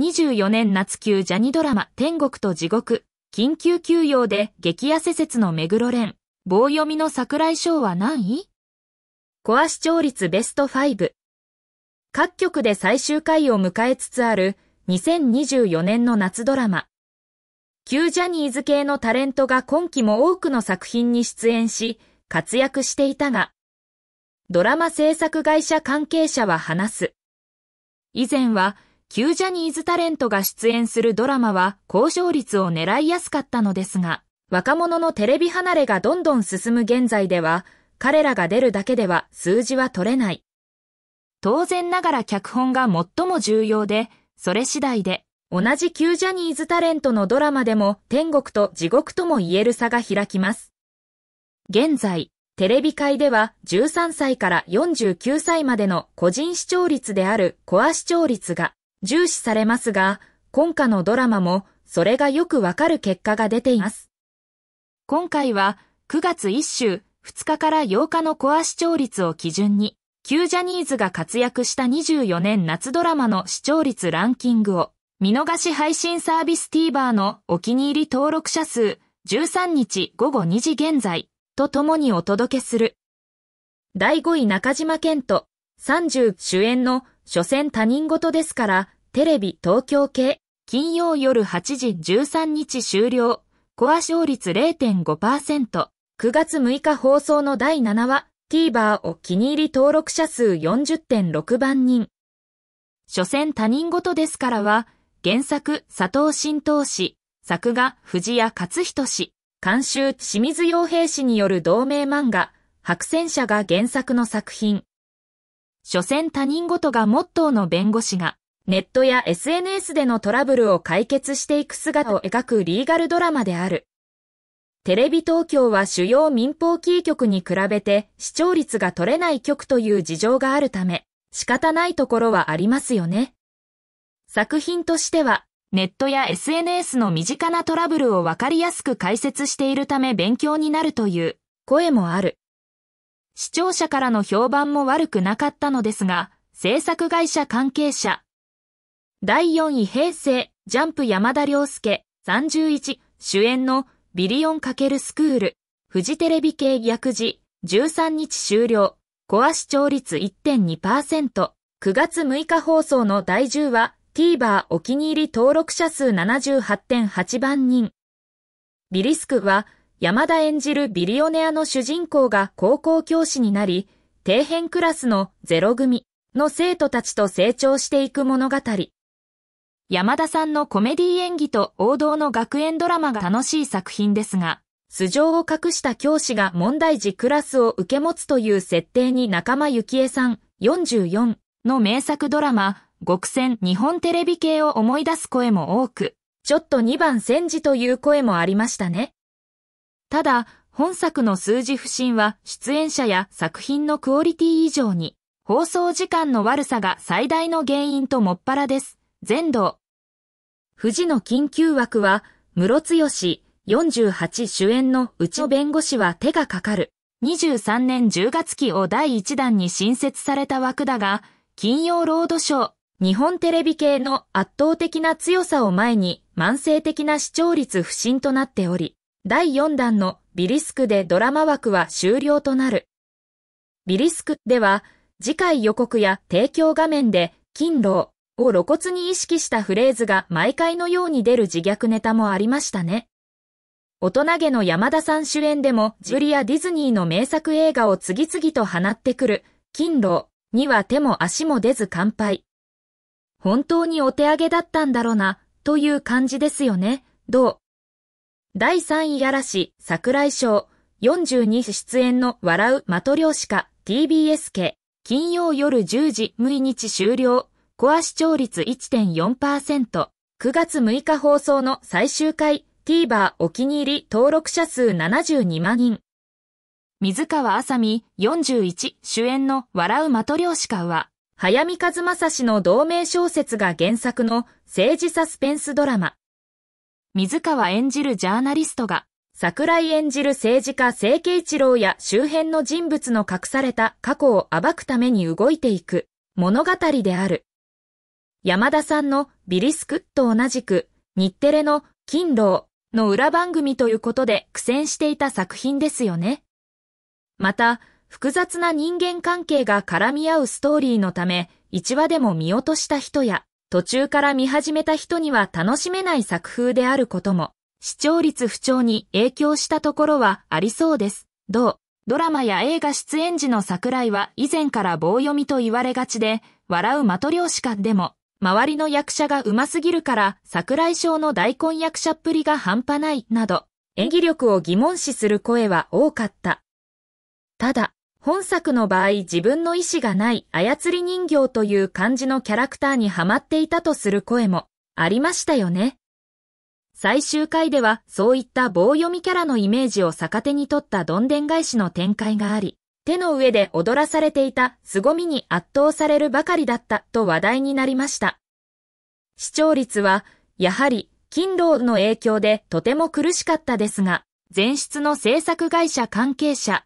2024年夏級ジャニドラマ天国と地獄、緊急休養で激痩せ説の目黒蓮棒読みの桜井翔は何位コア視聴率ベスト5。各局で最終回を迎えつつある2024年の夏ドラマ。旧ジャニーズ系のタレントが今季も多くの作品に出演し、活躍していたが、ドラマ制作会社関係者は話す。以前は旧ジャニーズタレントが出演するドラマは高勝率を狙いやすかったのですが、若者のテレビ離れがどんどん進む現在では、彼らが出るだけでは数字は取れない。当然ながら脚本が最も重要で、それ次第で、同じ旧ジャニーズタレントのドラマでも天国と地獄とも言える差が開きます。現在、テレビ界では13歳から49歳までの個人視聴率であるコア視聴率が重視されますが、今夏のドラマもそれがよくわかる結果が出ています。今回は9月1週2日から8日のコア視聴率を基準に、旧ジャニーズが活躍した24年夏ドラマの視聴率ランキングを、見逃し配信サービス TVer のお気に入り登録者数13日午後2時現在とともにお届けする。第5位中島健人30主演の所詮他人事ですから、テレビ東京系、金曜夜8時13日終了、コア勝率0.5%、9月6日放送の第7話、TVer お気に入り登録者数40.6万人。所詮他人事ですからは、原作佐藤新投氏、作画藤谷勝人氏、監修清水洋平氏による同名漫画、白戦者が原作の作品。所詮他人事がモットーの弁護士が、ネットや SNS でのトラブルを解決していく姿を描くリーガルドラマである。テレビ東京は主要民放キー局に比べて視聴率が取れない局という事情があるため、仕方ないところはありますよね。作品としては、ネットや SNS の身近なトラブルをわかりやすく解説しているため勉強になるという声もある。視聴者からの評判も悪くなかったのですが、制作会社関係者。第4位平成、ジャンプ山田涼介、31、主演のビリオン×スクール、フジテレビ系逆時、13日終了、コア視聴率1.2%、9月6日放送の第10話、TVer お気に入り登録者数78.8万人。ビリスクは、山田演じるビリオネアの主人公が高校教師になり、底辺クラスのゼロ組の生徒たちと成長していく物語。山田さんのコメディ演技と王道の学園ドラマが楽しい作品ですが、素性を隠した教師が問題児クラスを受け持つという設定に仲間由紀恵さん44の名作ドラマ、極戦日本テレビ系を思い出す声も多く、ちょっと2番戦時という声もありましたね。ただ、本作の数字不振は出演者や作品のクオリティ以上に、放送時間の悪さが最大の原因ともっぱらです。全道。富士の緊急枠は、室津義48主演のうちの弁護士は手がかかる。23年10月期を第1弾に新設された枠だが、金曜ロードショー、日本テレビ系の圧倒的な強さを前に慢性的な視聴率不振となっており、第4弾のビリスクでドラマ枠は終了となる。ビリスクでは、次回予告や提供画面で、勤労を露骨に意識したフレーズが毎回のように出る自虐ネタもありましたね。大人げの山田さん主演でも、ジュリア・ディズニーの名作映画を次々と放ってくる、勤労には手も足も出ず乾杯。本当にお手上げだったんだろうな、という感じですよね。どう第3位嵐、桜井翔、42出演の笑うマトリョーシカ、TBS 系、金曜夜10時、6日終了、コア視聴率1.4%、9月6日放送の最終回、TVer お気に入り登録者数72万人。水川あさみ41主演の笑うマトリョーシカは、早見和正氏の同名小説が原作の政治サスペンスドラマ、水川演じるジャーナリストが、桜井演じる政治家清家一郎や周辺の人物の隠された過去を暴くために動いていく物語である。山田さんのビリスクと同じく日テレの勤労の裏番組ということで苦戦していた作品ですよね。また、複雑な人間関係が絡み合うストーリーのため、一話でも見落とした人や、途中から見始めた人には楽しめない作風であることも、視聴率不調に影響したところはありそうです。どうドラマや映画出演時の桜井は以前から棒読みと言われがちで、笑う的漁師かでも、周りの役者が上手すぎるから桜井賞の大根役者っぷりが半端ない、など、演技力を疑問視する声は多かった。ただ、本作の場合自分の意思がない操り人形という感じのキャラクターにはまっていたとする声もありましたよね。最終回ではそういった棒読みキャラのイメージを逆手に取ったどんでん返しの展開があり、手の上で踊らされていた凄みに圧倒されるばかりだったと話題になりました。視聴率は、やはり、勤労の影響でとても苦しかったですが、前出の制作会社関係者、